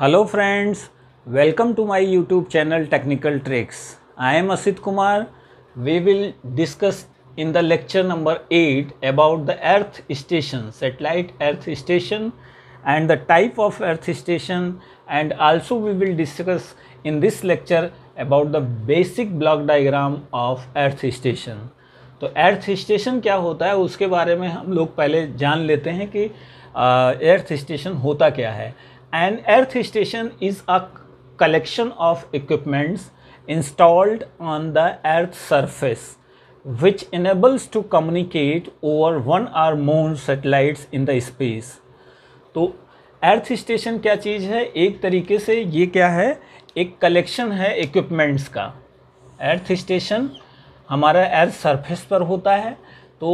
Hello friends welcome to my YouTube channel technical tricks I am Asit Kumar we will discuss in the lecture number eight about the earth station satellite earth station and the type of earth station and also we will discuss in this lecture about the basic block diagram of earth station तो earth station क्या होता है उसके बारे में हम लोग पहले जान लेते हैं कि अर्थ स्टेशन होता क्या है and earth station is a collection of equipments installed on the earth surface which enables to communicate over one or more satellites in the space तो अर्थ स्टेशन क्या चीज़ है एक तरीके से ये क्या है एक कलेक्शन है इक्विपमेंट्स का अर्थ स्टेशन हमारा अर्थ सरफेस पर होता है तो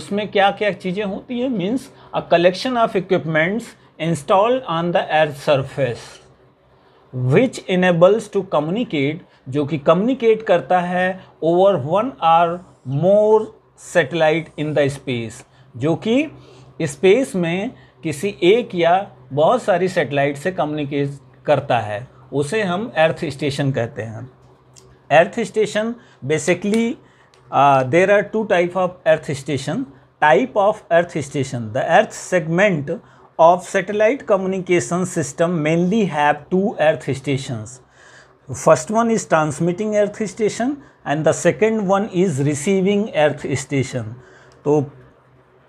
उसमें क्या क्या चीज़ें होती हैं means a collection of equipments install on the earth surface which enables to communicate जो कि कम्युनिकेट करता है over one or more satellite in the space जो कि स्पेस में किसी एक या बहुत सारी सेटेलाइट से कम्युनिकेट करता है उसे हम अर्थ स्टेशन कहते हैं earth station basically there are two type of earth station type of earth station the earth segment of satellite communication system mainly have two earth stations first one is transmitting earth station and the second one is receiving earth station तो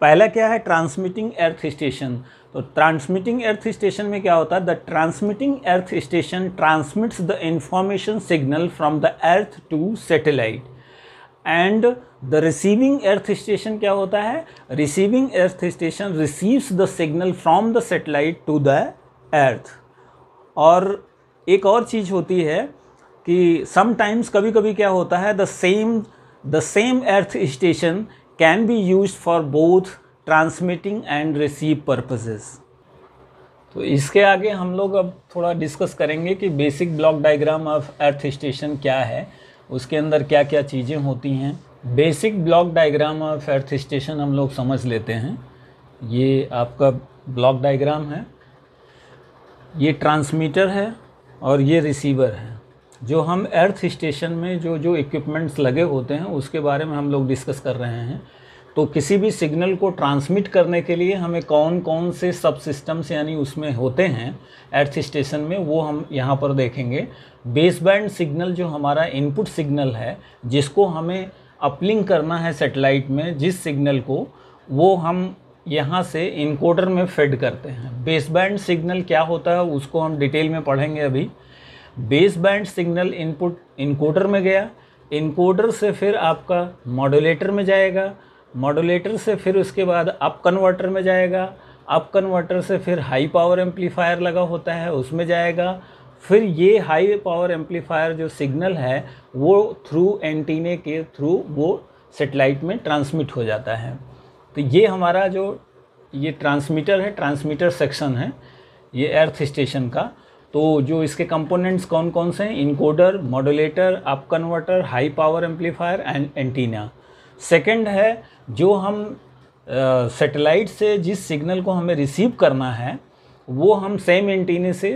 पहला क्या है transmitting earth station तो transmitting earth station में क्या होता है the transmitting earth station transmits the information signal from the earth to satellite and the receiving earth station क्या होता है receiving earth station receives the signal from the satellite to the earth और एक और चीज़ होती है कि समटाइम्स कभी कभी क्या होता है the same the same earth station can be use for both transmitting and receive purposes तो इसके आगे हम लोग अब थोड़ा डिस्कस करेंगे कि basic block diagram of earth station क्या है उसके अंदर क्या क्या चीज़ें होती हैं basic block diagram of earth station हम लोग समझ लेते हैं ये आपका ब्लॉक डायग्राम है ये ट्रांसमीटर है और ये रिसीवर है जो हम अर्थ स्टेशन में जो जो इक्विपमेंट्स लगे होते हैं उसके बारे में हम लोग डिस्कस कर रहे हैं तो किसी भी सिग्नल को ट्रांसमिट करने के लिए हमें कौन कौन से सब सिस्टम्स यानी उसमें होते हैं अर्थ स्टेशन में वो हम यहाँ पर देखेंगे बेसबैंड सिग्नल जो हमारा इनपुट सिग्नल है जिसको हमें अपलिंक करना है सेटेलाइट में जिस सिग्नल को वो हम यहाँ से इनकोडर में फेड करते हैं बेसबैंड सिग्नल क्या होता है उसको हम डिटेल में पढ़ेंगे अभी base band signal input encoder में गया इनकोडर से फिर आपका मॉड्यूलेटर में जाएगा मॉड्यूलेटर से फिर उसके बाद अप कन्वर्टर में जाएगा अप कन्वर्टर से फिर हाई पावर एम्पलीफायर लगा होता है उसमें जाएगा फिर ये हाई पावर एम्पलीफायर जो सिग्नल है वो थ्रू एंटीने के थ्रू वो सेटेलाइट में ट्रांसमिट हो जाता है तो ये हमारा जो ये ट्रांसमीटर है ट्रांसमीटर सेक्शन है ये अर्थ स्टेशन का तो जो इसके कंपोनेंट्स कौन कौन से हैं encoder modulator up converter high power amplifier and antenna second है जो हम सेटेलाइट से जिस सिग्नल को हमें रिसीव करना है वो हम सेम एंटीने से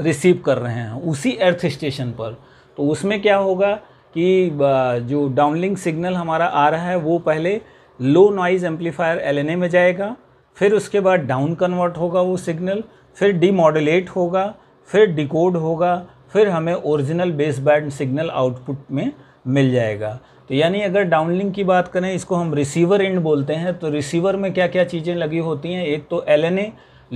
रिसीव कर रहे हैं उसी अर्थ स्टेशन पर तो उसमें क्या होगा कि जो डाउनलिंक सिग्नल हमारा आ रहा है वो पहले लो नॉइज़ एम्पलीफायर एल में जाएगा फिर उसके बाद डाउन कन्वर्ट होगा वो सिग्नल फिर डीमॉडुलेट होगा फिर डिकोड होगा फिर हमें original base band signal output में मिल जाएगा तो यानी अगर डाउनलिंक की बात करें इसको हम रिसीवर एंड बोलते हैं तो रिसीवर में क्या क्या चीज़ें लगी होती हैं एक तो एल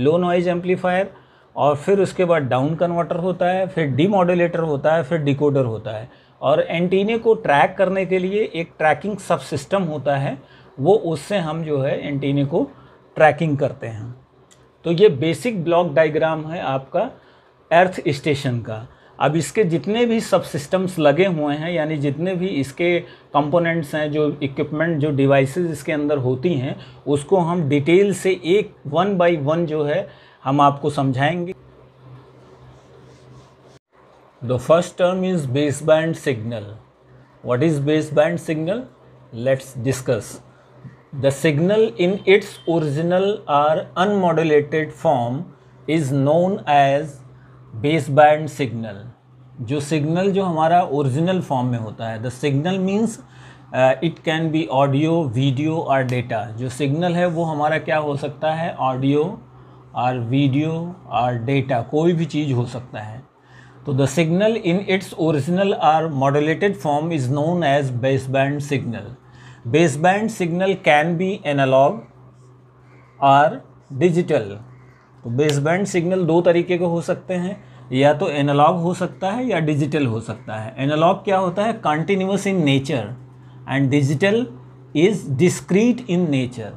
लो नॉइज़ एम्पलीफायर और फिर उसके बाद डाउन कन्वर्टर होता है फिर डीमोडुलेटर होता है फिर डिकोडर होता है और एंटीने को ट्रैक करने के लिए एक ट्रैकिंग सब सिस्टम होता है वो उससे हम जो है एंटीने को ट्रैकिंग करते हैं तो ये बेसिक ब्लॉक डाइग्राम है आपका अर्थ स्टेशन का अब इसके जितने भी सब सिस्टम्स लगे हुए हैं यानी जितने भी इसके कंपोनेंट्स हैं जो इक्विपमेंट जो डिवाइसेस इसके अंदर होती हैं उसको हम डिटेल से एक वन बाय वन जो है हम आपको समझाएंगे the first term is base band signal what is base band signal let's discuss the signal in its original or unmodulated form is known as base band signal जो signal जो हमारा original form में होता है the signal means it can be audio video और data जो signal है वो हमारा क्या हो सकता है audio or video or data कोई भी चीज़ हो सकता है तो the signal in its original or modulated form is known as base band signal base band signal can be analog or digital तो बेस बैंड सिग्नल दो तरीके के हो सकते हैं या तो एनालॉग हो सकता है या डिजिटल हो सकता है एनालॉग क्या होता है continuous in nature and digital is discrete in nature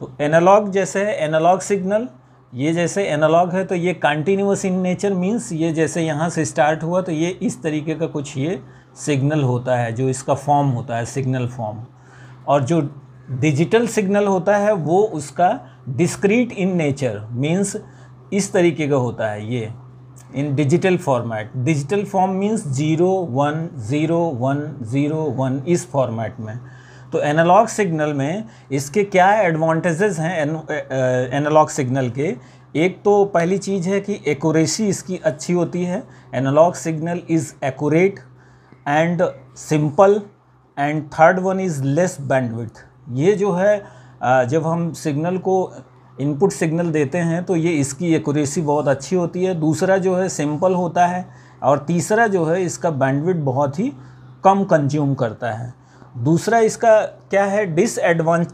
तो एनालॉग जैसे है एनालॉग सिग्नल ये जैसे एनालॉग है तो ये कंटिन्यूस इन नेचर मीन्स ये जैसे यहाँ से स्टार्ट हुआ तो ये इस तरीके का कुछ ये सिग्नल होता है जो इसका फॉर्म होता है सिग्नल फॉर्म और जो डिजिटल सिग्नल होता है वो उसका डिस्क्रीट इन नेचर मीन्स इस तरीके का होता है ये in digital format digital form means zero one zero one zero one इस फॉर्मेट में तो एनालॉग सिग्नल में इसके क्या एडवांटेजेस हैं एनालॉग सिग्नल के एक तो पहली चीज़ है कि एक्यूरेसी इसकी अच्छी होती है analog signal is accurate and simple and third one is less bandwidth ये जो है जब हम सिग्नल को इनपुट सिग्नल देते हैं तो ये इसकी एक्यूरेसी बहुत अच्छी होती है दूसरा जो है सिंपल होता है और तीसरा जो है इसका बैंडविड बहुत ही कम कंज्यूम करता है दूसरा इसका क्या है डिसएडवान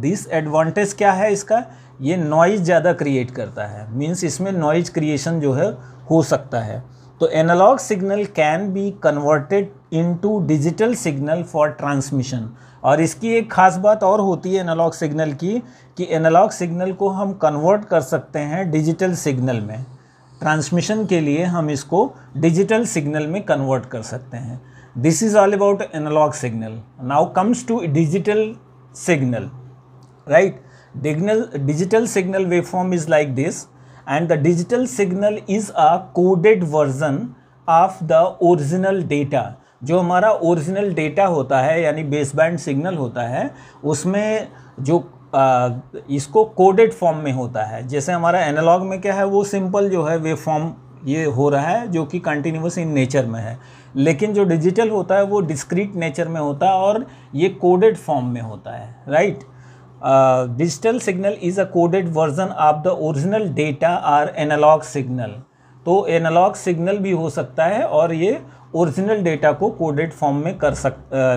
डिसएडवांटेज क्या है इसका ये नॉइज़ ज़्यादा क्रिएट करता है मीन्स इसमें नॉइज क्रिएशन जो है हो सकता है तो analog signal can be converted into digital signal for transmission और इसकी एक ख़ास बात और होती है एनालॉग सिग्नल की कि एनालॉग सिग्नल को हम कन्वर्ट कर सकते हैं डिजिटल सिग्नल में ट्रांसमिशन के लिए हम इसको डिजिटल सिग्नल में कन्वर्ट कर सकते हैं this is all about analog signal now comes to digital signal right digital digital signal waveform is like this and the digital signal is a coded version of the original data जो हमारा original data होता है यानी baseband signal होता है उसमें जो आ, इसको कोडेड फॉर्म में होता है जैसे हमारा एनालॉग में क्या है वो सिंपल जो है वेव फॉर्म ये हो रहा है जो कि कंटिन्यूस इन नेचर में है लेकिन जो डिजिटल होता है वो डिस्क्रीट नेचर में होता है और ये कोडेड फॉर्म में होता है right digital signal is a coded version of the original data or analog signal तो एनालॉग सिग्नल भी हो सकता है और ये ओरिजिनल डेटा को कोडेड फॉर्म में कर सक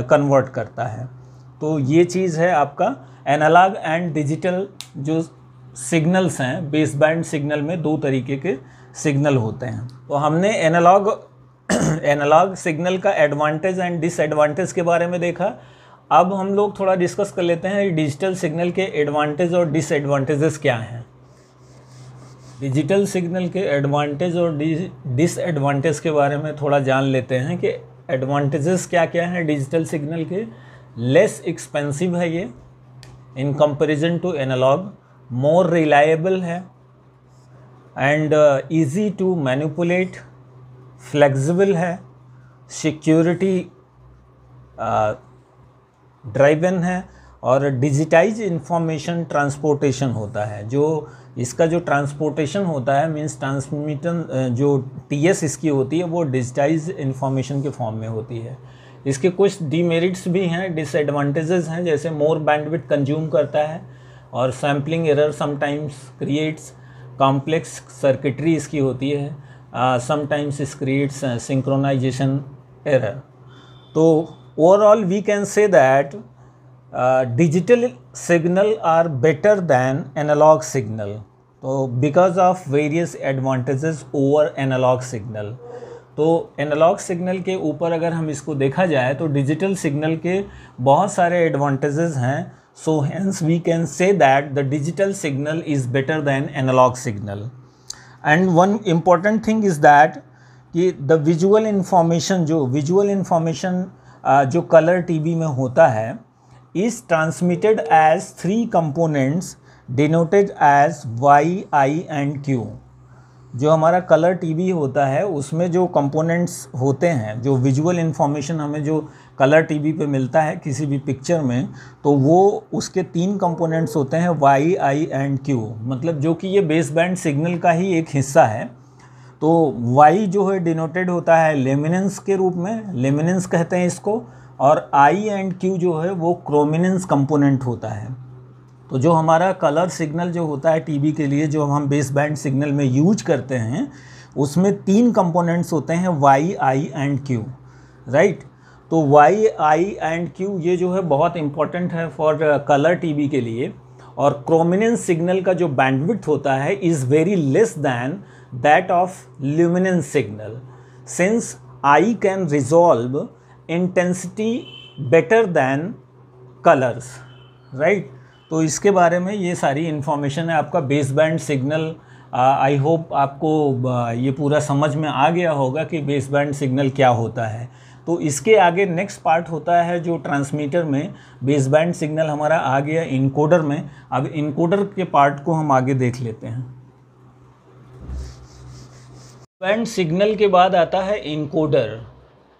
कन्वर्ट uh, करता है तो ये चीज़ है आपका एनालॉग एंड डिजिटल जो सिग्नल्स हैं बेस बैंड सिग्नल में दो तरीके के सिग्नल होते हैं तो हमने एनालॉग एनालॉग सिग्नल का एडवांटेज एंड डिसएडवांटेज के बारे में देखा अब हम लोग थोड़ा डिस्कस कर लेते हैं डिजिटल सिग्नल के एडवांटेज और डिसएडवांटेजेस क्या हैं डिजिटल सिग्नल के एडवांटेज और डिसएडवांटेज के बारे में थोड़ा जान लेते हैं कि एडवांटेजेस क्या क्या हैं डिजिटल सिग्नल के लेस एक्सपेंसिव है ये in comparison to analog more reliable है and easy to manipulate flexible है सिक्योरिटी ड्राइवन है और डिजिटाइज इंफॉर्मेशन ट्रांसपोर्टेशन होता है जो इसका जो ट्रांसपोर्टेशन होता है मीन्स ट्रांसमिटन जो टीएस इसकी होती है वो डिजिटाइज इंफॉर्मेशन के फॉर्म में होती है इसके कुछ डीमेरिट्स भी हैं डिसएडवांटेजेस हैं जैसे मोर बैंडविथ कंज्यूम करता है और sampling error sometimes creates complex circuitry इसकी होती है uh, sometimes it creates uh, synchronization error. So overall we can say that uh, digital signal are better than analog signal. So because of various advantages over analog signal. तो analog signal के ऊपर अगर हम इसको देखा जाए तो digital signal के बहुत सारे एडवांटेजेस हैं so hence we can say that the digital signal is better than analog signal and one important thing is that कि द विजुअल इन्फॉर्मेशन जो विजुअल इन्फॉर्मेशन जो कलर टीवी में होता है is transmitted as three components denoted as Y I and Q जो हमारा colour TV होता है उसमें जो कंपोनेंट्स होते हैं जो विजुअल इन्फॉर्मेशन हमें जो कलर टीवी पे मिलता है किसी भी पिक्चर में तो वो उसके तीन कंपोनेंट्स होते हैं वाई आई एंड क्यू मतलब जो कि ये बेस बैंड सिग्नल का ही एक हिस्सा है तो वाई जो है डिनोटेड होता है लेमिनेंस के रूप में लेमिनेंस कहते हैं इसको और आई एंड क्यू जो है वो क्रोमिनेंस कंपोनेंट होता है तो जो हमारा कलर सिग्नल जो होता है टीवी के लिए जो हम बेस बैंड सिग्नल में यूज करते हैं उसमें तीन कंपोनेंट्स होते हैं Y I and Q right तो वाई आई एंड क्यू ये जो है बहुत इंपॉर्टेंट है फॉर कलर टीवी के लिए और क्रोमिनेंस सिग्नल का जो बैंडविथ होता है is very less than that of luminance signal since I can resolve intensity better than colours right तो इसके बारे में ये सारी इन्फॉर्मेशन है आपका base band signal I hope आपको uh, ये पूरा समझ में आ गया होगा कि बेस बैंड सिग्नल क्या होता है तो इसके आगे नेक्स्ट पार्ट होता है जो ट्रांसमीटर में बेसबैंड सिग्नल हमारा आ गया इनकोडर में अब इनकोडर के पार्ट को हम आगे देख लेते हैं बैंड सिग्नल के बाद आता है इनकोडर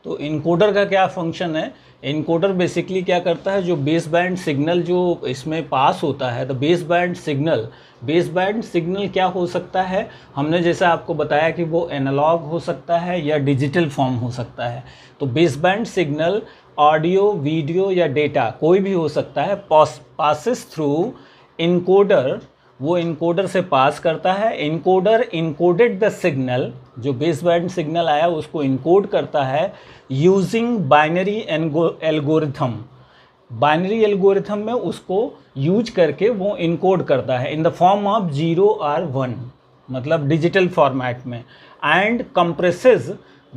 तो इनकोडर का क्या फंक्शन है इनकोडर बेसिकली क्या करता है जो बेस बैंड सिग्नल जो इसमें पास होता है तो base band signal base band signal क्या हो सकता है हमने जैसा आपको बताया कि वो एनालॉग हो सकता है या डिजिटल फॉर्म हो सकता है तो base band signal audio video या डेटा कोई भी हो सकता है पास पासिस थ्रू इनकोडर वो इनकोडर से पास करता है इनकोडर इनकोडेड द सिग्नल जो बेस बैंड सिग्नल आया उसको इनकोड करता है using binary algorithm binary algorithm में उसको यूज करके वो इनकोड करता है in the form of zero or one मतलब डिजिटल फॉर्मेट में and compresses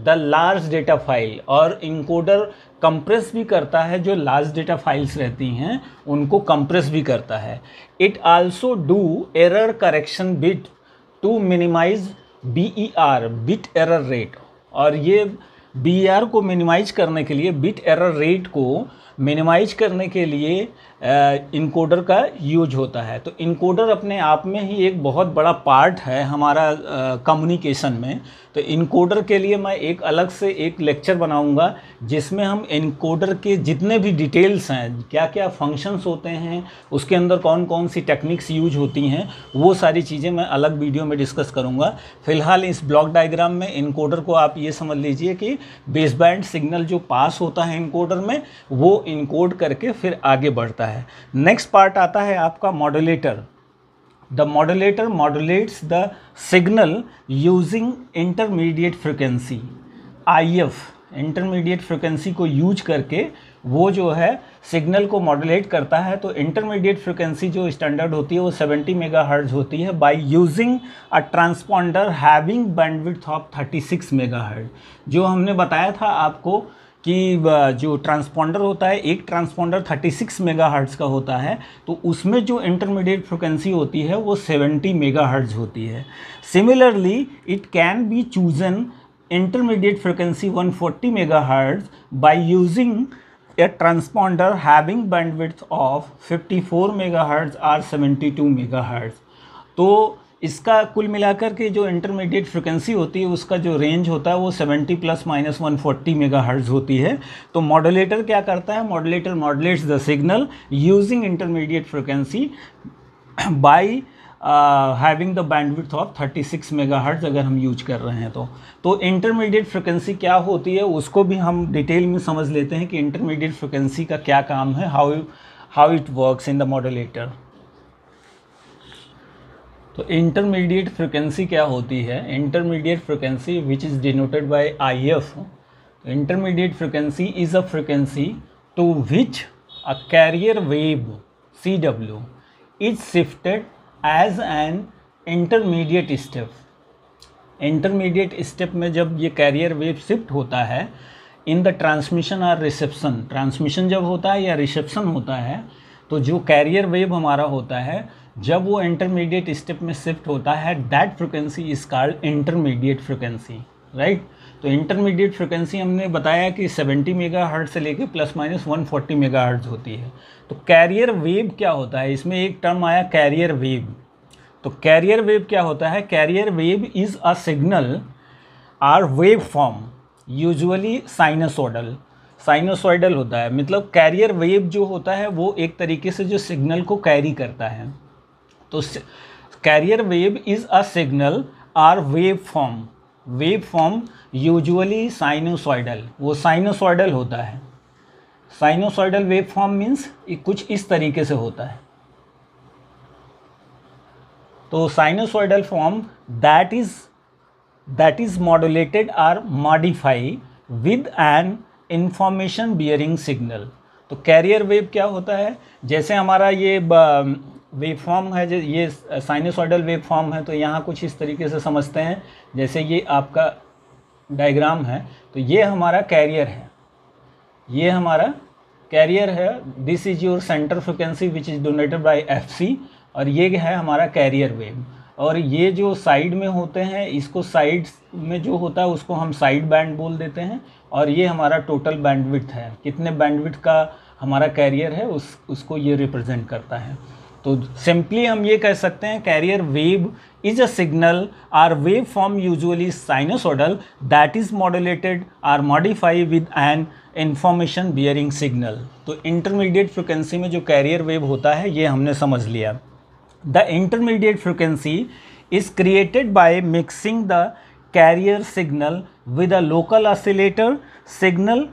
the large data file और इनकोडर कंप्रेस भी करता है जो लार्ज डेटा फाइल्स रहती हैं उनको कंप्रेस भी करता है it also do error correction bit to minimize B E R bit error rate और ये बी आर e को मिनिमाइज करने के लिए बिट एरर रेट को मिनिमाइज करने के लिए इनकोडर का यूज होता है तो इनकोडर अपने आप में ही एक बहुत बड़ा पार्ट है हमारा कम्युनिकेशन में तो इनकोडर के लिए मैं एक अलग से एक लेक्चर बनाऊंगा जिसमें हम इनकोडर के जितने भी डिटेल्स हैं क्या क्या फंक्शंस होते हैं उसके अंदर कौन कौन सी टेक्निक्स यूज होती हैं वो सारी चीज़ें मैं अलग वीडियो में डिस्कस करूँगा फिलहाल इस ब्लॉक डाइग्राम में इनकोडर को आप ये समझ लीजिए कि बेसबैंड सिग्नल जो पास होता है इनकोडर में वो इनकोड करके फिर आगे बढ़ता है नेक्स्ट पार्ट आता है आपका modulator the modulator modulates the signal using intermediate frequency I F intermediate frequency को यूज करके वो जो है सिग्नल को मॉडुलेट करता है तो इंटरमीडिएट फ्रिक्वेंसी जो स्टैंडर्ड होती है वो 70 मेगाहर्ट्ज होती है by using a transponder having bandwidth of 36 megahertz जो हमने बताया था आपको कि जो ट्रांसपोंडर होता है एक ट्रांसपोंडर 36 सिक्स मेगा का होता है तो उसमें जो इंटरमीडिएट फ्रिक्वेंसी होती है वो 70 मेगा होती है similarly it can be chosen intermediate frequency 140 forty mega hertz by using a transponder having bandwidth of 54 four mega hertz or seventy two तो इसका कुल मिलाकर के जो इंटरमीडिएट फ्रिक्वेंसी होती है उसका जो रेंज होता है वो 70 प्लस माइनस 140 मेगाहर्ट्ज़ होती है तो मॉडोलेटर क्या करता है modulator modulates the signal using intermediate frequency by having the bandwidth of 36 hertz अगर हम यूज कर रहे हैं तो तो इंटरमीडिएट फ्रिक्वेंसी क्या होती है उसको भी हम डिटेल में समझ लेते हैं कि इंटरमीडिएट फ्रिक्वेंसी का क्या काम है how how it works in the modulator तो इंटरमीडिएट फ्रिक्वेंसी क्या होती है intermediate frequency which is denoted by I F intermediate frequency is a frequency to which a carrier wave C W is shifted as an intermediate step intermediate step में जब ये carrier wave shift होता है in the transmission और reception transmission जब होता है या रिसेप्शन होता है तो जो कैरियर वेव हमारा होता है जब वो इंटरमीडिएट स्टेप में शिफ्ट होता है that frequency is called intermediate frequency right तो इंटरमीडिएट फ्रिक्वेंसी हमने बताया कि 70 हर्ट से लेके प्लस माइनस 140 हर्ट होती है तो कैरियर वेव क्या होता है इसमें एक टर्म आया कैरियर वेव तो कैरियर वेव क्या होता है carrier wave is a signal or wave form usually sinusoidal sinusoidal होता है मतलब कैरियर वेव जो होता है वो एक तरीके से जो सिग्नल को कैरी करता है तो carrier wave is a signal or wave form wave form usually sinusoidal वो साइनोसॉइडल होता है साइनोसॉइडल वेव फॉर्म मीन्स कुछ इस तरीके से होता है तो sinusoidal form that is that is modulated or modify with an information bearing signal तो कैरियर वेव क्या होता है जैसे हमारा ये वेव फॉर्म है जो ये साइनसॉइडल वेव फॉर्म है तो यहाँ कुछ इस तरीके से समझते हैं जैसे ये आपका डायग्राम है तो ये हमारा कैरियर है ये हमारा कैरियर है this is your centre frequency which is donated by FC और ये है हमारा कैरियर वेव और ये जो साइड में होते हैं इसको साइड में जो होता है उसको हम साइड बैंड बोल देते हैं और ये हमारा टोटल बैंडविड्थ है कितने बैंडविड्थ का हमारा कैरियर है उस उसको ये रिप्रेजेंट करता है तो सिंपली हम ये कह सकते हैं carrier wave is a signal or wave form usually sinusoidal that is modulated or modify with an information bearing signal तो इंटरमीडिएट फ्रिक्वेंसी में जो कैरियर वेव होता है ये हमने समझ लिया the intermediate frequency is created by mixing the carrier signal with a local oscillator signal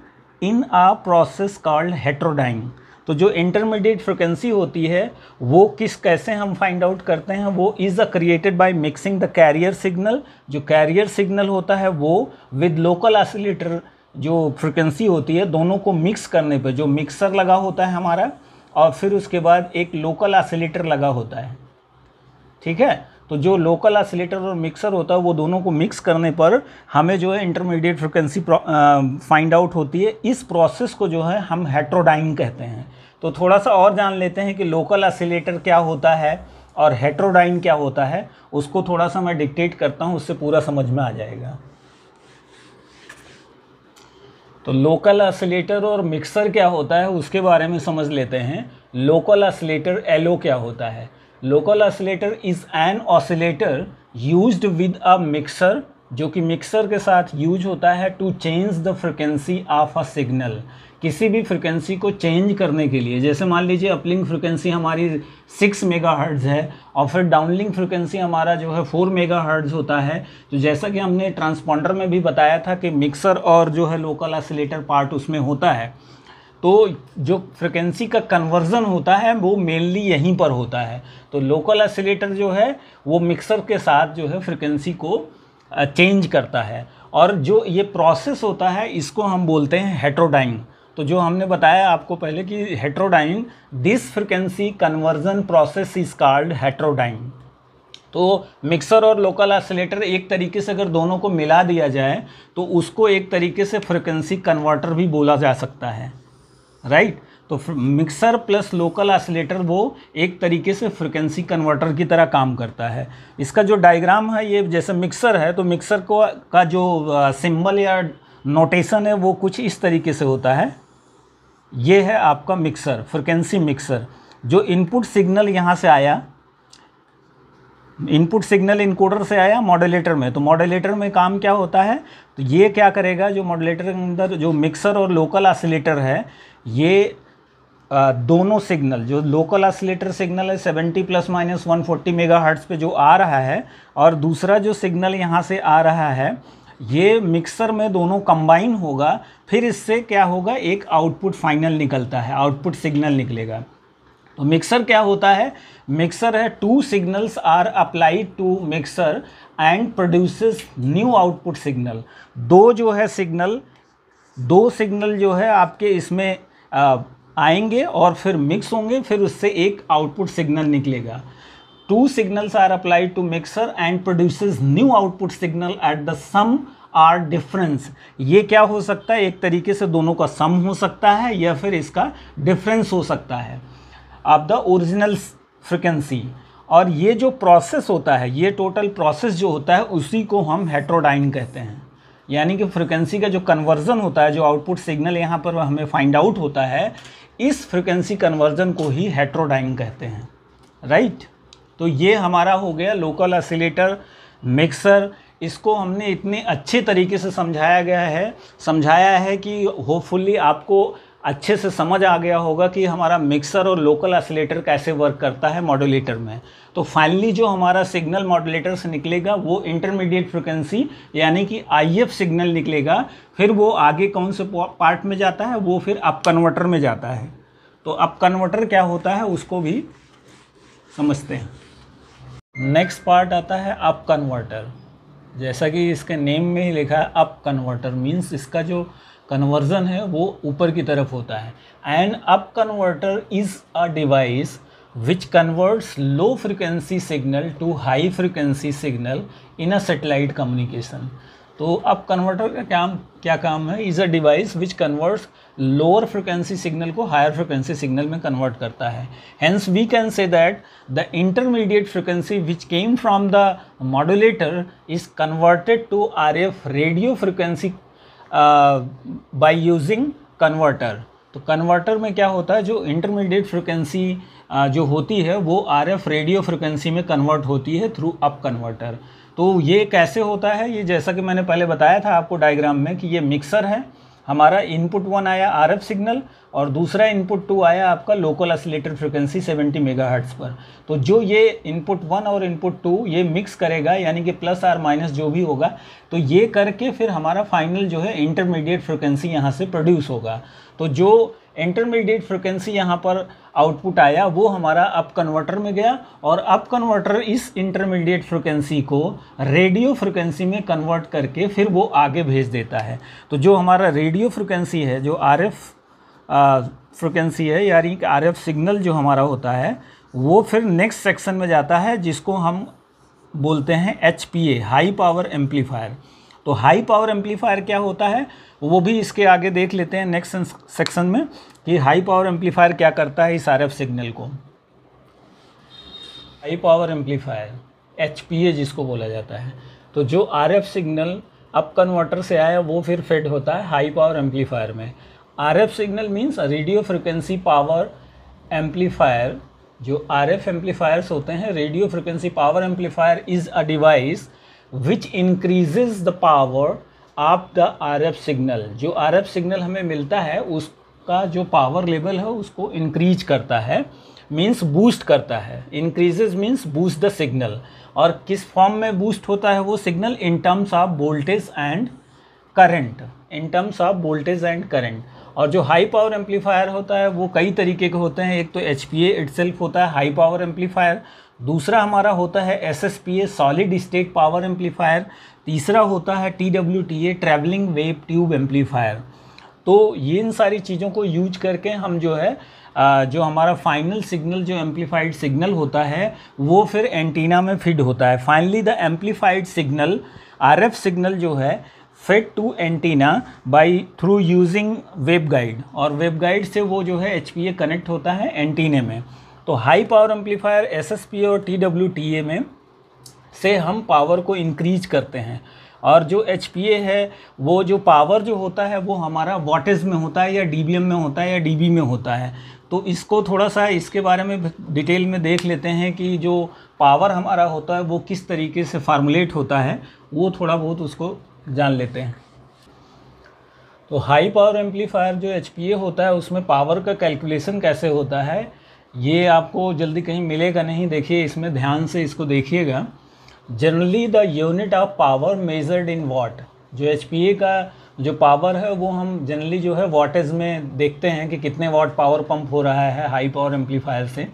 in a process called heterodyning तो जो इंटरमीडिएट फ्रिक्वेंसी होती है वो किस कैसे हम फाइंड आउट करते हैं वो is a created by mixing the carrier signal जो कैरियर सिग्नल होता है वो विद लोकल ऑसिलेटर जो फ्रिक्वेंसी होती है दोनों को मिक्स करने पर जो मिक्सर लगा होता है हमारा और फिर उसके बाद एक लोकल ऑसिलेटर लगा होता है ठीक है तो जो लोकल आसिलेटर और मिक्सर होता है वो दोनों को मिक्स करने पर हमें जो है इंटरमीडिएट फ्रिक्वेंसी फाइंड आउट होती है इस प्रोसेस को जो है हम हेट्रोडाइन कहते हैं तो थोड़ा सा और जान लेते हैं कि लोकल आसिलेटर क्या होता है और हेट्रोडाइन क्या होता है उसको थोड़ा सा मैं डिक्टेट करता हूँ उससे पूरा समझ में आ जाएगा तो लोकल असलेटर और मिक्सर क्या होता है उसके बारे में समझ लेते हैं लोकल असलेटर एलो क्या होता है local oscillator is an oscillator used with a mixer जो कि मिक्सर के साथ यूज होता है to change the frequency of a signal किसी भी फ्रिक्वेंसी को चेंज करने के लिए जैसे मान लीजिए अपलिंग फ्रिक्वेंसी हमारी सिक्स मेगा हर्ट्ज़ है और फिर डाउनलिंग फ्रिक्वेंसी हमारा जो है फोर मेगा हर्ट्ज़ होता है तो जैसा कि हमने ट्रांसपॉन्डर में भी बताया था कि मिक्सर और जो है लोकल ऑसिलेटर पार्ट उसमें होता है तो जो फ्रिक्वेंसी का कन्वर्जन होता है वो मेनली यहीं पर होता है तो लोकल एसिलेटर जो है वो मिक्सर के साथ जो है फ्रिक्वेंसी को चेंज करता है और जो ये प्रोसेस होता है इसको हम बोलते हैं हेट्रोडाइन तो जो हमने बताया आपको पहले कि heterodyne this frequency conversion process is called heterodyne तो मिक्सर और लोकल ऑसिलेटर एक तरीके से अगर दोनों को मिला दिया जाए तो उसको एक तरीके से फ्रिक्वेंसी कन्वर्टर भी बोला जा सकता है राइट तो मिक्सर प्लस लोकल आसलेटर वो एक तरीके से फ्रिक्वेंसी कन्वर्टर की तरह काम करता है इसका जो डायग्राम है ये जैसे मिक्सर है तो मिक्सर को का जो सिंबल या नोटेशन है वो कुछ इस तरीके से होता है ये है आपका मिक्सर फ्रिक्वेंसी मिक्सर जो इनपुट सिग्नल यहाँ से आया इनपुट सिग्नल इनकोडर से आया मॉडलेटर में तो मॉडलेटर में काम क्या होता है तो ये क्या करेगा जो मॉडलेटर के अंदर जो मिक्सर और लोकल आसलेटर है ये आ, दोनों सिग्नल जो लोकल ऑसिलेटर सिग्नल है 70 प्लस माइनस 140 मेगाहर्ट्ज़ पे जो आ रहा है और दूसरा जो सिग्नल यहाँ से आ रहा है ये मिक्सर में दोनों कंबाइन होगा फिर इससे क्या होगा एक आउटपुट फाइनल निकलता है आउटपुट सिग्नल निकलेगा तो मिक्सर क्या होता है मिक्सर है two signals are applied to mixer and produces new output signal दो जो है सिग्नल दो सिग्नल जो है आपके इसमें आएंगे और फिर मिक्स होंगे फिर उससे एक आउटपुट सिग्नल निकलेगा two signals are applied to mixer and produce new output signal at the sum or difference ये क्या हो सकता है एक तरीके से दोनों का सम हो सकता है या फिर इसका डिफरेंस हो सकता है आप द ओरिजिनल फ्रिक्वेंसी और ये जो प्रोसेस होता है ये टोटल प्रोसेस जो होता है उसी को हम हेट्रोडाइन कहते हैं यानी कि फ्रिक्वेंसी का जो कन्वर्जन होता है जो आउटपुट सिग्नल यहाँ पर हमें फाइंड आउट होता है इस फ्रिक्वेंसी कन्वर्जन को ही हेट्रोडाइन कहते हैं राइट तो ये हमारा हो गया लोकल असिलेटर मिक्सर इसको हमने इतने अच्छे तरीके से समझाया गया है समझाया है कि होपफुली आपको अच्छे से समझ आ गया होगा कि हमारा मिक्सर और लोकल एसिलेटर कैसे वर्क करता है मॉड्यूलेटर में तो फाइनली जो हमारा सिग्नल मॉड्यूलेटर से निकलेगा वो इंटरमीडिएट फ्रिक्वेंसी यानी कि आईएफ सिग्नल निकलेगा फिर वो आगे कौन से पार्ट में जाता है वो फिर अप कन्वर्टर में जाता है तो अप कन्वर्टर क्या होता है उसको भी समझते हैं नेक्स्ट पार्ट आता है अप कन्वर्टर जैसा कि इसके नेम में ही लिखा है अप कन्वर्टर मीन्स इसका जो कन्वर्जन है वो ऊपर की तरफ होता है and up converter is a device which converts low frequency signal to high frequency signal in a satellite communication तो अब कन्वर्टर का काम क्या काम है is a device which converts lower frequency signal को हायर फ्रिक्वेंसी सिग्नल में convert करता है hence we can say that the intermediate frequency which came from the modulator is converted to R F radio frequency by using converter तो converter में क्या होता है जो इंटरमीडिएट फ्रिक्वेंसी जो होती है वो आरएफ रेडियो फ्रिक्वेंसी में कन्वर्ट होती है थ्रू अप कन्वर्टर तो ये कैसे होता है ये जैसा कि मैंने पहले बताया था आपको डायग्राम में कि ये मिक्सर है हमारा इनपुट वन आया आरएफ सिग्नल और दूसरा इनपुट टू आया आपका लोकल असलेटर फ्रिक्वेंसी 70 मेगाहर्ट्ज पर तो जो ये इनपुट वन और इनपुट टू ये मिक्स करेगा यानी कि प्लस आर माइनस जो भी होगा तो ये करके फिर हमारा फाइनल जो है इंटरमीडिएट फ्रिक्वेंसी यहाँ से प्रोड्यूस होगा तो जो इंटरमीडिएट फ्रिक्वेंसी यहाँ पर आउटपुट आया वो हमारा अप कन्वर्टर में गया और अप कन्वर्टर इस इंटरमीडिएट फ्रिक्वेंसी को रेडियो फ्रिक्वेंसी में कन्वर्ट करके फिर वो आगे भेज देता है तो जो हमारा रेडियो फ्रिक्वेंसी है जो आर एफ फ्रिक्वेंसी है यानी कि आर एफ सिग्नल जो हमारा होता है वो फिर नेक्स्ट सेक्शन में जाता है जिसको हम बोलते हैं H P A high power amplifier तो हाई पावर एम्पलीफायर क्या होता है वो भी इसके आगे देख लेते हैं नेक्स्ट सेक्शन में कि हाई पावर एम्पलीफायर क्या करता है इस आर सिग्नल को हाई पावर एम्पलीफायर एच जिसको बोला जाता है तो जो आर सिग्नल अप कन्वर्टर से आया वो फिर फेड होता है हाई पावर एम्पलीफायर में R signal means radio frequency power amplifier जो आर एफ एम्पलीफायर्स होते हैं radio frequency power amplifier is a device which increases the power of the R F signal जो आर एफ सिग्नल हमें मिलता है उसका जो पावर लेवल है उसको इंक्रीज करता है मीन्स बूस्ट करता है increases means boost the signal और किस फॉर्म में बूस्ट होता है वो signal in terms of voltage and current in terms of voltage and current और जो हाई पावर एम्पलीफायर होता है वो कई तरीके के होते हैं एक तो एच पी सेल्फ होता है हाई पावर एम्पलीफायर दूसरा हमारा होता है S S P A solid state power amplifier तीसरा होता है T W T A travelling wave tube amplifier तो ये इन सारी चीज़ों को यूज करके हम जो है जो हमारा फाइनल सिग्नल जो एम्पलीफाइड सिग्नल होता है वो फिर एंटीना में फिड होता है finally the amplified signal R F signal जो है fit to antenna by through using wave guide और वेब गाइड से वो जो है एच पी ए कनेक्ट होता है एंटीने में तो high power amplifier S S P और टी डब्ल्यू टी ए में से हम पावर को इंक्रीज करते हैं और जो एच है वो जो पावर जो होता है वो हमारा वाटेज में होता है या डी में होता है या डी में होता है तो इसको थोड़ा सा इसके बारे में डिटेल में देख लेते हैं कि जो पावर हमारा होता है वो किस तरीके से फार्मूलेट होता है वो थोड़ा बहुत उसको जान लेते हैं तो हाई पावर एम्पलीफायर जो एच होता है उसमें पावर का कैलकुलेशन कैसे होता है ये आपको जल्दी कहीं मिलेगा नहीं देखिए इसमें ध्यान से इसको देखिएगा generally the unit of power measured in watt जो एच का जो पावर है वो हम जनरली जो है वाटेज में देखते हैं कि कितने वाट पावर पंप हो रहा है हाई पावर एम्पलीफायर से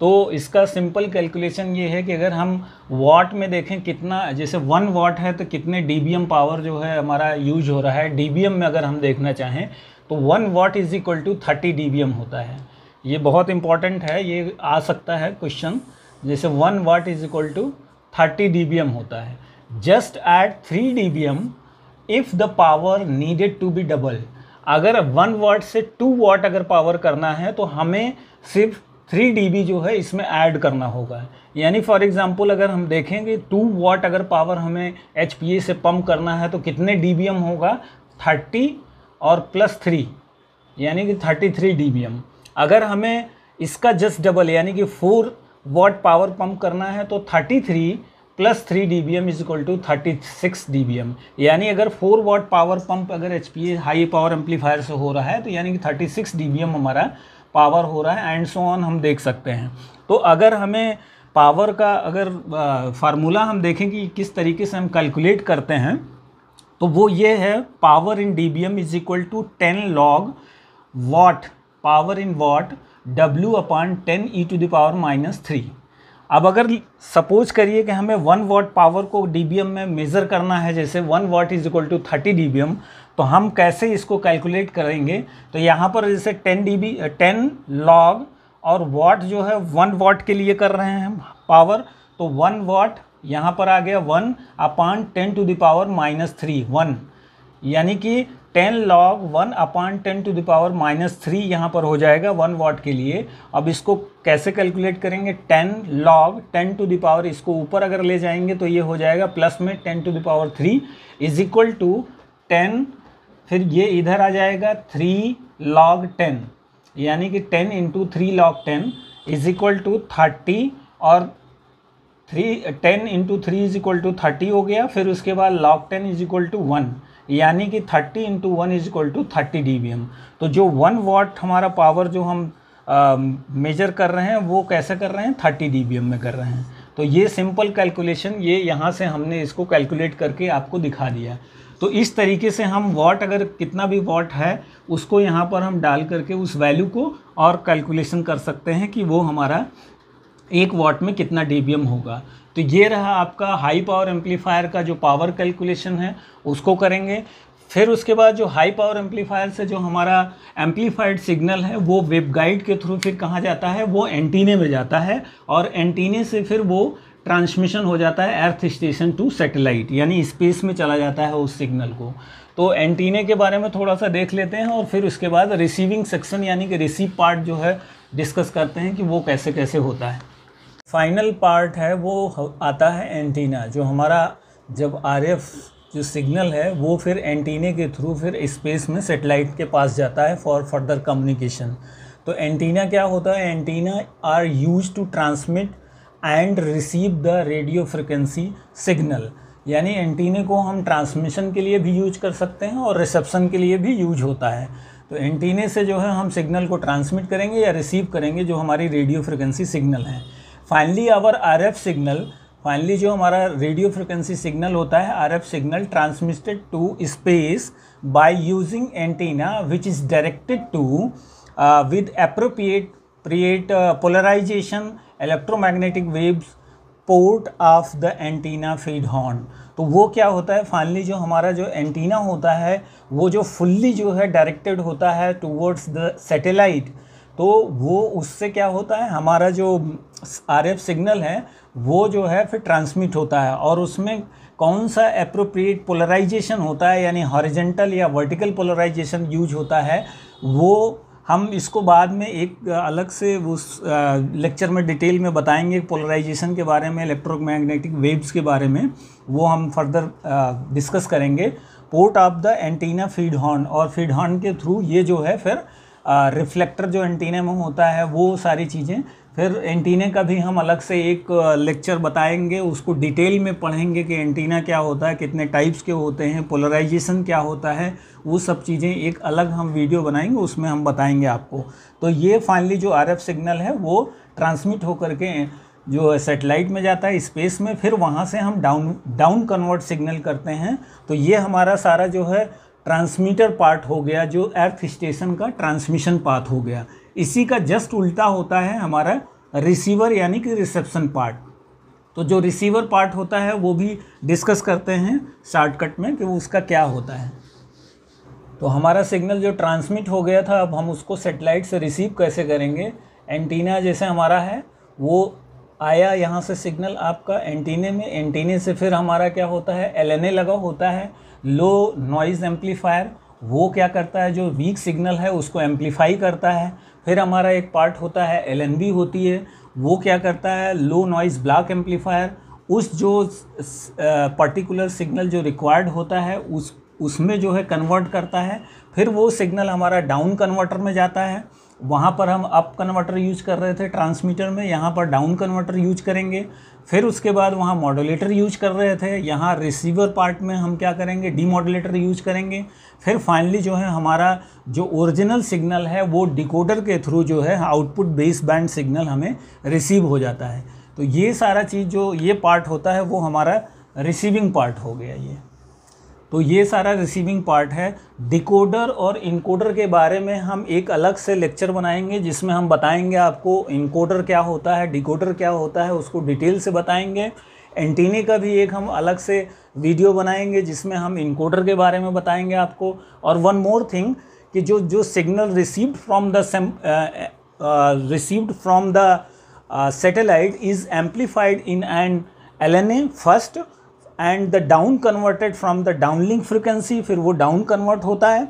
तो इसका सिंपल कैलकुलेशन ये है कि अगर हम वाट में देखें कितना जैसे वन वाट है तो कितने एम पावर जो है हमारा यूज हो रहा है एम में अगर हम देखना चाहें तो one watt is equal to thirty M होता है ये बहुत इंपॉर्टेंट है ये आ सकता है क्वेश्चन जैसे one watt is equal to 30 dBm होता है just at 3 dBm if the power needed to be double अगर वन वाट से टू वाट अगर पावर करना है तो हमें सिर्फ थ्री डी जो है इसमें ऐड करना होगा यानी फॉर एग्ज़ाम्पल अगर हम देखेंगे टू वाट अगर पावर हमें एच से पम्प करना है तो कितने डी होगा थर्टी और प्लस थ्री यानी कि थर्टी थ्री डी अगर हमें इसका जस्ट डबल यानी कि फोर वॉट पावर पंप करना है तो thirty three plus three D B M is equal to thirty six D B M यानी अगर फोर वॉट पावर पंप अगर H P A high power amplifier से हो रहा है तो यानी कि thirty six D B M हमारा पावर हो रहा है एंड सो ऑन हम देख सकते हैं तो अगर हमें पावर का अगर फार्मूला हम देखें कि किस तरीके से हम कैलकुलेट करते हैं तो वो ये है power in D B M is equal to ten log watt power in watt W upon ten E to the power minus three अब अगर सपोज करिए कि हमें वन वॉट पावर को डी में मेज़र करना है जैसे one watt is equal to thirty D तो हम कैसे इसको कैलकुलेट करेंगे तो यहाँ पर जैसे ten D B ten log और वॉट जो है वन वॉट के लिए कर रहे हैं हम पावर तो वन वॉट यहाँ पर आ गया one upon ten to the power minus three one यानी कि ten log one upon ten to the power minus three यहाँ पर हो जाएगा वन वाट के लिए अब इसको कैसे कैलकुलेट करेंगे ten log ten to the power इसको ऊपर अगर ले जाएंगे तो ये हो जाएगा प्लस में ten to the power three is equal to ten फिर ये इधर आ जाएगा थ्री लॉग टेन यानी कि ten into three log ten is equal to thirty और three ten into three is equal to thirty हो गया फिर उसके बाद log ten is equal to one यानी कि 30 into one is equal to thirty D तो जो वन वॉट हमारा पावर जो हम मेजर कर रहे हैं वो कैसे कर रहे हैं थर्टी डी में कर रहे हैं तो ये सिंपल कैलकुलेशन ये यहाँ से हमने इसको कैलकुलेट करके आपको दिखा दिया तो इस तरीके से हम वॉट अगर कितना भी वॉट है उसको यहाँ पर हम डाल करके उस वैल्यू को और कैलकुलेशन कर सकते हैं कि वो हमारा एक वॉट में कितना डी होगा तो ये रहा आपका हाई पावर एम्पलीफायर का जो पावर कैलकुलेशन है उसको करेंगे फिर उसके बाद जो हाई पावर एम्पलीफायर से जो हमारा एम्पलीफाइड सिग्नल है वो वेब गाइड के थ्रू फिर कहाँ जाता है वो एंटीने में जाता है और एंटीने से फिर वो ट्रांसमिशन हो जाता है अर्थ स्टेशन टू सेटेलाइट यानी स्पेस में चला जाता है उस सिग्नल को तो एंटीने के बारे में थोड़ा सा देख लेते हैं और फिर उसके बाद रिसीविंग सेक्शन यानी कि रिसीव पार्ट जो है डिस्कस करते हैं कि वो कैसे कैसे होता है फाइनल पार्ट है वो आता है एंटीना जो हमारा जब आर जो सिग्नल है वो फिर एंटीने के थ्रू फिर स्पेस में सेटेलाइट के पास जाता है फॉर फर्दर कम्युनिकेशन तो एंटीना क्या होता है antenna are use to transmit and receive the radio frequency signal यानी एंटीने को हम ट्रांसमिशन के लिए भी यूज कर सकते हैं और रिसेप्शन के लिए भी यूज होता है तो एंटीने से जो है हम सिग्नल को ट्रांसमिट करेंगे या रिसीव करेंगे जो हमारी रेडियो फ्रिक्वेंसी सिग्नल है finally our R F signal finally जो हमारा रेडियो फ्रिक्वेंसी सिग्नल होता है R F signal transmitted to space by using antenna which is directed to with appropriate प्रिएट polarisation electromagnetic waves port of the antenna feed horn तो वो क्या होता है फाइनली जो हमारा जो एंटीना होता है वो जो फुल्ली जो है डायरेक्टेड होता है टूवर्ड्स द सेटेलाइट तो वो उससे क्या होता है हमारा जो आर एफ सिग्नल है वो जो है फिर ट्रांसमिट होता है और उसमें कौन सा अप्रोप्रिएट पोलराइजेशन होता है यानी हॉरिजेंटल या वर्टिकल पोलराइजेशन यूज होता है वो हम इसको बाद में एक अलग से उस लेक्चर में डिटेल में बताएंगे पोलराइजेशन के बारे में इलेक्ट्रोमैग्नेटिक वेव्स के बारे में वो हम फर्दर डिस्कस करेंगे port of the antenna feed horn और फीड हॉर्न के थ्रू ये जो है फिर रिफ्लेक्टर जो एंटीने में होता है वो सारी चीज़ें फिर एंटीने का भी हम अलग से एक लेक्चर बताएंगे उसको डिटेल में पढ़ेंगे कि एंटीना क्या होता है कितने टाइप्स के होते हैं पोलराइजेशन क्या होता है वो सब चीज़ें एक अलग हम वीडियो बनाएंगे उसमें हम बताएंगे आपको तो ये फाइनली जो आरएफ सिग्नल है वो ट्रांसमिट होकर के जो सेटेलाइट में जाता है स्पेस में फिर वहाँ से हम डाउन डाउन कन्वर्ट सिग्नल करते हैं तो ये हमारा सारा जो है ट्रांसमीटर पार्ट हो गया जो अर्थ स्टेशन का ट्रांसमिशन पाथ हो गया इसी का जस्ट उल्टा होता है हमारा रिसीवर यानी कि रिसेप्शन पार्ट तो जो रिसीवर पार्ट होता है वो भी डिस्कस करते हैं शॉर्टकट में कि वो उसका क्या होता है तो हमारा सिग्नल जो ट्रांसमिट हो गया था अब हम उसको सेटेलाइट से रिसीव कैसे करेंगे एंटीना जैसे हमारा है वो आया यहाँ से सिग्नल आपका एंटीने में एंटीने से फिर हमारा क्या होता है एल लगा होता है लो नॉइज़ एम्पलीफायर वो क्या करता है जो वीक सिग्नल है उसको एम्पलीफाई करता है फिर हमारा एक पार्ट होता है एल होती है वो क्या करता है लो नॉइज़ ब्लॉक एम्पलीफायर उस जो पर्टिकुलर सिग्नल जो रिक्वायर्ड होता है उस उसमें जो है कन्वर्ट करता है फिर वो सिग्नल हमारा डाउन कन्वर्टर में जाता है वहाँ पर हम अप कन्वर्टर यूज कर रहे थे ट्रांसमीटर में यहाँ पर डाउन कन्वर्टर यूज करेंगे फिर उसके बाद वहाँ मॉडुलेटर यूज कर रहे थे यहाँ रिसीवर पार्ट में हम क्या करेंगे डी मॉडुलेटर यूज करेंगे फिर फाइनली जो है हमारा जो ओरिजिनल सिग्नल है वो डिकोडर के थ्रू जो है आउटपुट बेस बैंड सिग्नल हमें रिसीव हो जाता है तो ये सारा चीज़ जो ये पार्ट होता है वो हमारा रिसीविंग पार्ट हो गया ये तो ये सारा रिसीविंग पार्ट है डिकोडर और इनकोडर के बारे में हम एक अलग से लेक्चर बनाएंगे जिसमें हम बताएंगे आपको इनकोडर क्या होता है डिकोडर क्या होता है उसको डिटेल से बताएंगे एंटीने का भी एक हम अलग से वीडियो बनाएंगे जिसमें हम इनकोडर के बारे में बताएंगे आपको और वन मोर थिंग कि जो जो signal received from the received from the satellite is amplified in and L N A first and the down converted from the downlink frequency फिर वो डाउन कन्वर्ट होता है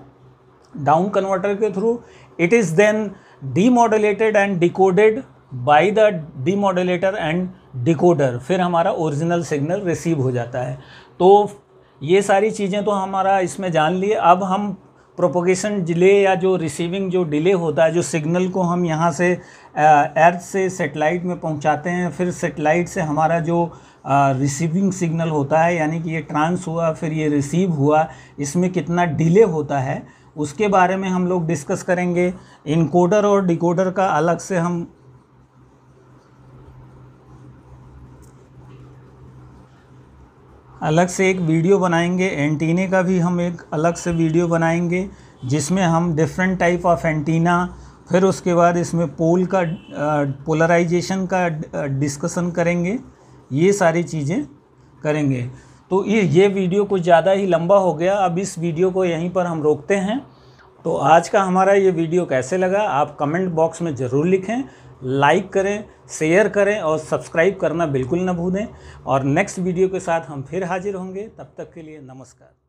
डाउन कन्वर्टर के through it is then demodulated and decoded by the demodulator and decoder फिर हमारा original signal receive हो जाता है तो ये सारी चीज़ें तो हमारा इसमें जान लिए अब हम प्रोपोगेशन डिले या जो रिसीविंग जो डिले होता है जो सिग्नल को हम यहाँ से अर्थ से सेटेलाइट में पहुँचाते हैं फिर सेटेलाइट से हमारा जो रिसीविंग सिग्नल होता है यानी कि ये ट्रांस हुआ फिर ये रिसीव हुआ इसमें कितना डिले होता है उसके बारे में हम लोग डिस्कस करेंगे इनकोडर और डिकोडर का अलग से हम अलग से एक वीडियो बनाएंगे एंटीने का भी हम एक अलग से वीडियो बनाएंगे जिसमें हम डिफरेंट टाइप ऑफ एंटीना फिर उसके बाद इसमें पोल का पोलराइजेशन का डिस्कशन करेंगे ये सारी चीज़ें करेंगे तो ये ये वीडियो कुछ ज़्यादा ही लंबा हो गया अब इस वीडियो को यहीं पर हम रोकते हैं तो आज का हमारा ये वीडियो कैसे लगा आप कमेंट बॉक्स में ज़रूर लिखें लाइक करें शेयर करें और सब्सक्राइब करना बिल्कुल ना भूलें और नेक्स्ट वीडियो के साथ हम फिर हाजिर होंगे तब तक के लिए नमस्कार